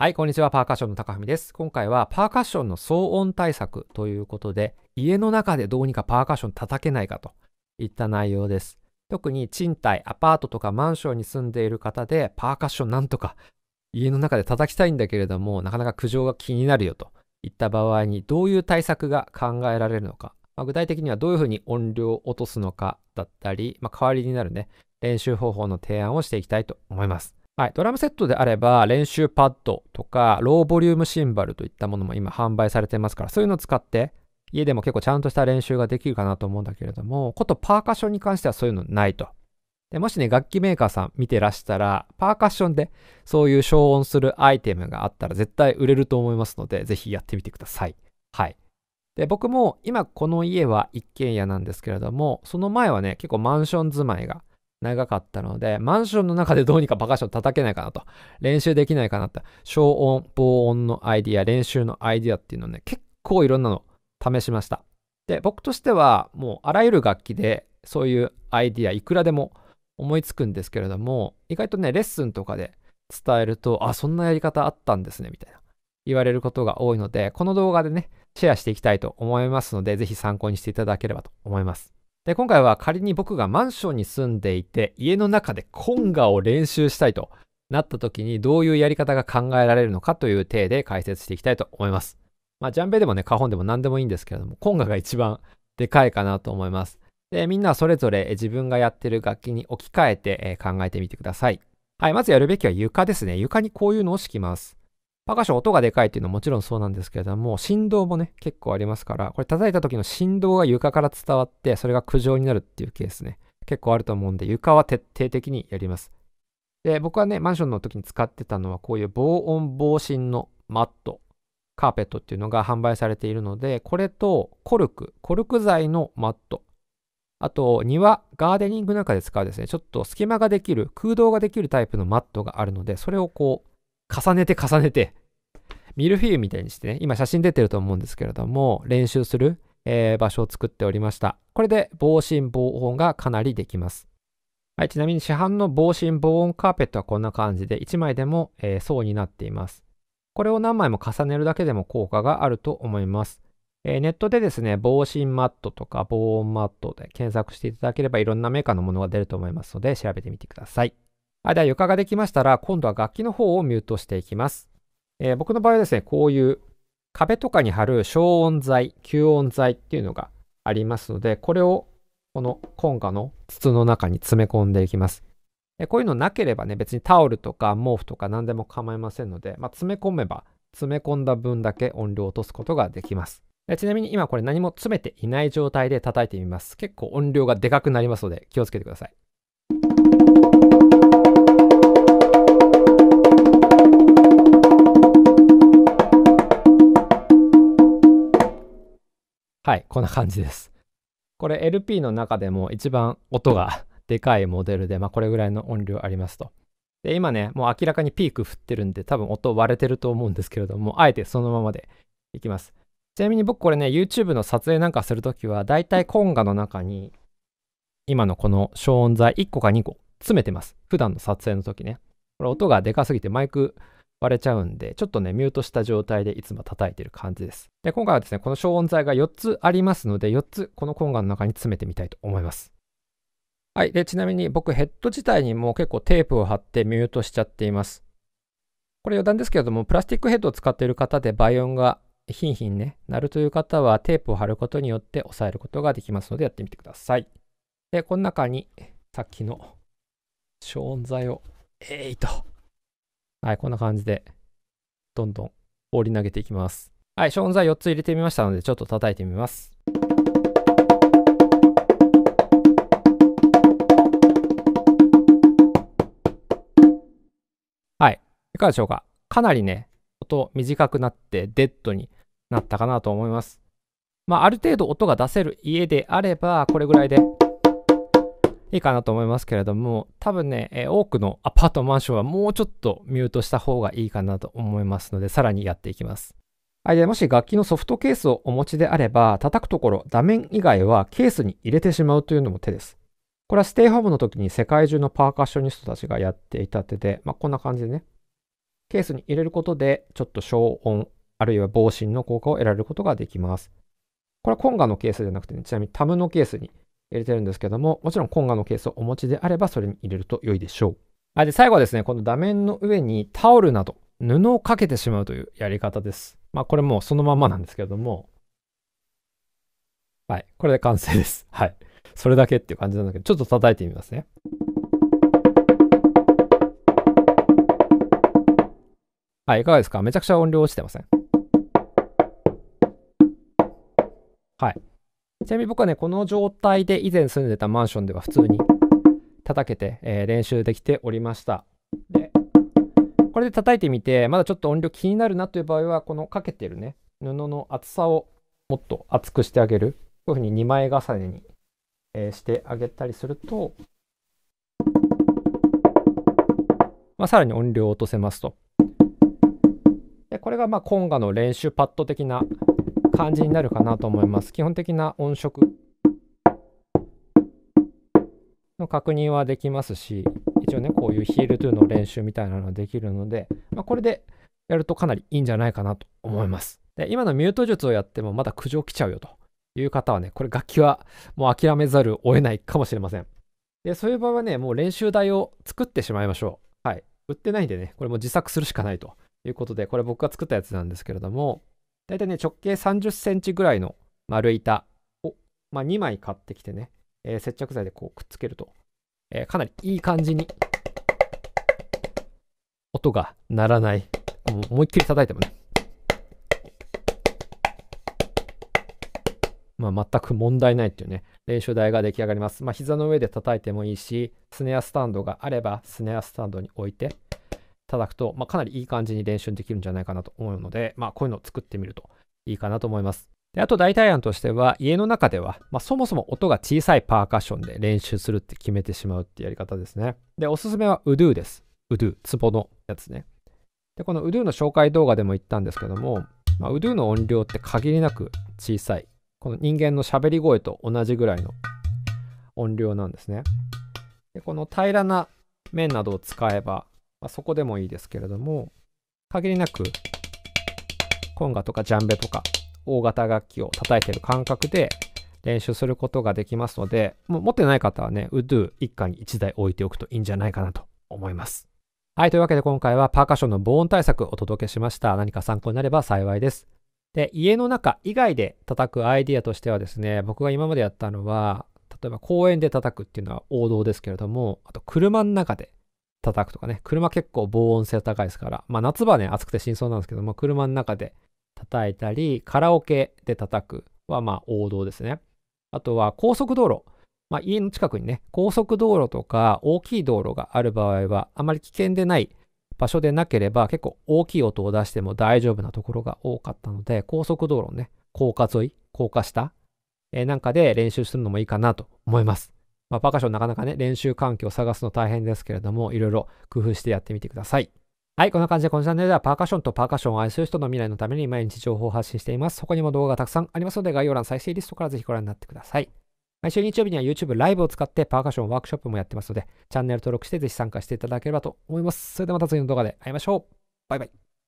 はい、こんにちは。パーカッションの高文です。今回はパーカッションの騒音対策ということで、家の中でどうにかパーカッション叩けないかといった内容です。特に賃貸、アパートとかマンションに住んでいる方で、パーカッションなんとか家の中で叩きたいんだけれども、なかなか苦情が気になるよといった場合に、どういう対策が考えられるのか、まあ、具体的にはどういうふうに音量を落とすのかだったり、まあ、代わりになるね、練習方法の提案をしていきたいと思います。はい、ドラムセットであれば練習パッドとかローボリュームシンバルといったものも今販売されてますからそういうのを使って家でも結構ちゃんとした練習ができるかなと思うんだけれどもことパーカッションに関してはそういうのないとでもしね楽器メーカーさん見てらしたらパーカッションでそういう消音するアイテムがあったら絶対売れると思いますのでぜひやってみてくださいはいで僕も今この家は一軒家なんですけれどもその前はね結構マンション住まいが長かったので、マンションの中でどうにかバカショ叩けないかなと、練習できないかなと、消音、防音のアイディア、練習のアイディアっていうのをね、結構いろんなの試しました。で、僕としては、もうあらゆる楽器で、そういうアイディア、いくらでも思いつくんですけれども、意外とね、レッスンとかで伝えると、あ、そんなやり方あったんですね、みたいな、言われることが多いので、この動画でね、シェアしていきたいと思いますので、ぜひ参考にしていただければと思います。で今回は仮に僕がマンションに住んでいて家の中でコンガを練習したいとなった時にどういうやり方が考えられるのかという体で解説していきたいと思います。まあジャンベでもね、カホンでも何でもいいんですけれども、コンガが一番でかいかなと思います。で、みんなそれぞれ自分がやってる楽器に置き換えて考えてみてください。はい、まずやるべきは床ですね。床にこういうのを敷きます。パカション音がでかいっていうのはもちろんそうなんですけれども、振動もね、結構ありますから、これ叩いた時の振動が床から伝わって、それが苦情になるっていうケースね、結構あると思うんで、床は徹底的にやります。で、僕はね、マンションの時に使ってたのは、こういう防音防振のマット、カーペットっていうのが販売されているので、これとコルク、コルク材のマット、あと庭、ガーデニングなんかで使うですね、ちょっと隙間ができる、空洞ができるタイプのマットがあるので、それをこう、重ねて重ねてミルフィーユみたいにしてね、今写真出てると思うんですけれども、練習する、えー、場所を作っておりました。これで防振防音がかなりできます。はい、ちなみに市販の防振防音カーペットはこんな感じで1枚でも、えー、層になっています。これを何枚も重ねるだけでも効果があると思います。えー、ネットでですね、防振マットとか防音マットで検索していただければいろんなメーカーのものが出ると思いますので調べてみてください。はい、では床ができましたら今度は楽器の方をミュートしていきます。えー、僕の場合はですね、こういう壁とかに貼る消音材、吸音材っていうのがありますので、これをこのコンカの筒の中に詰め込んでいきます。こういうのなければね、別にタオルとか毛布とか何でも構いませんので、まあ、詰め込めば、詰め込んだ分だけ音量を落とすことができます。ちなみに今これ何も詰めていない状態で叩いてみます。結構音量がでかくなりますので気をつけてください。はい、こんな感じです。これ LP の中でも一番音が でかいモデルで、まあ、これぐらいの音量ありますと。で、今ね、もう明らかにピーク振ってるんで、多分音割れてると思うんですけれども、あえてそのままでいきます。ちなみに僕これね、YouTube の撮影なんかするときは、だいたいコンガの中に、今のこの消音材1個か2個詰めてます。普段の撮影の時ね。これ音がでかすぎてマイク割れちゃうんで、ちょっとね、ミュートした状態でいつも叩いてる感じです。で、今回はですね、この消音材が4つありますので、4つこのコンガの中に詰めてみたいと思います。はい。で、ちなみに僕ヘッド自体にも結構テープを貼ってミュートしちゃっています。これ余談ですけれども、プラスチックヘッドを使っている方で倍音がヒンヒンね、鳴るという方はテープを貼ることによって抑えることができますのでやってみてください。で、この中にさっきの消音材を、えい、とはい、こんな感じで、どんどん放り投げていきます。はい、シ音材4つ入れてみましたので、ちょっと叩いてみます。はい、いかがでしょうかかなりね、音短くなってデッドになったかなと思います。まあ、ある程度音が出せる家であれば、これぐらいでいいかなと思いますけれども、多分ね、え多くのアパートマンションはもうちょっとミュートした方がいいかなと思いますので、さらにやっていきます。はい、でもし楽器のソフトケースをお持ちであれば、叩くところ、座面以外はケースに入れてしまうというのも手です。これはステイホームの時に世界中のパーカッショニストたちがやっていた手で、まあ、こんな感じでね、ケースに入れることで、ちょっと消音、あるいは防振の効果を得られることができます。これはコンガのケースじゃなくてね、ちなみにタムのケースに入れてるんですけども、もちろんコンガのケースをお持ちであればそれに入れると良いでしょう。はい、で最後はですね、この画面の上にタオルなど布をかけてしまうというやり方です。まあこれもうそのまんまなんですけれども、はい、これで完成です。はい。それだけっていう感じなんだけど、ちょっと叩いてみますね。はい、いかがですかめちゃくちゃ音量落ちてません。はい。ちなみに僕はね、この状態で以前住んでたマンションでは普通に叩けて、えー、練習できておりました。で、これで叩いてみて、まだちょっと音量気になるなという場合は、このかけてるね、布の厚さをもっと厚くしてあげる。こういうふうに2枚重ねに、えー、してあげたりすると、まあ、さらに音量を落とせますと。でこれがまあコンガの練習パッド的な感じになるかなと思います。基本的な音色の確認はできますし、一応ね、こういうヒールトゥーの練習みたいなのができるので、まあ、これでやるとかなりいいんじゃないかなと思います。で、今のミュート術をやってもまだ苦情来ちゃうよという方はね、これ楽器はもう諦めざるを得ないかもしれません。で、そういう場合はね、もう練習台を作ってしまいましょう。はい。売ってないんでね、これも自作するしかないということで、これ僕が作ったやつなんですけれども、大体ね、直径30センチぐらいの丸板を、まあ、2枚買ってきてね、えー、接着剤でこうくっつけると、えー、かなりいい感じに音が鳴らない。もう思いっきり叩いてもね。まあ、全く問題ないっていうね、練習台が出来上がります。まあ、膝の上で叩いてもいいし、スネアスタンドがあれば、スネアスタンドに置いて、叩くと、まあ、かなりいい感じに練習できるんじゃないかなと思うので、まあ、こういうのを作ってみるといいかなと思います。であと代替案としては家の中では、まあ、そもそも音が小さいパーカッションで練習するって決めてしまうってやり方ですね。でおすすめはウドゥです。ウドゥ、ツボのやつね。でこのウドゥの紹介動画でも言ったんですけども、まあ、ウドゥの音量って限りなく小さいこの人間のしゃべり声と同じぐらいの音量なんですね。でこの平らな面などを使えばまあ、そこでもいいですけれども、限りなく、コンガとかジャンベとか、大型楽器を叩いてる感覚で練習することができますので、もう持ってない方はね、ウドゥ一家に1台置いておくといいんじゃないかなと思います。はい、というわけで今回はパーカッションの防音対策をお届けしました。何か参考になれば幸いです。で、家の中以外で叩くアイディアとしてはですね、僕が今までやったのは、例えば公園で叩くっていうのは王道ですけれども、あと車の中で叩くとかね。車結構防音性高いですから。まあ夏場はね、暑くて死にそうなんですけども、車の中で叩いたり、カラオケで叩くはまあ王道ですね。あとは高速道路。まあ家の近くにね、高速道路とか大きい道路がある場合は、あまり危険でない場所でなければ結構大きい音を出しても大丈夫なところが多かったので、高速道路ね、高架沿い、高架下、えなんかで練習するのもいいかなと思います。まあ、パーカッションなかなかね、練習環境を探すの大変ですけれども、いろいろ工夫してやってみてください。はい、こんな感じでこのチャンネルではパーカッションとパーカッションを愛する人の未来のために毎日情報を発信しています。他にも動画がたくさんありますので、概要欄再生リストからぜひご覧になってください。毎週日曜日には YouTube ライブを使ってパーカッションワークショップもやってますので、チャンネル登録してぜひ参加していただければと思います。それではまた次の動画で会いましょう。バイバイ。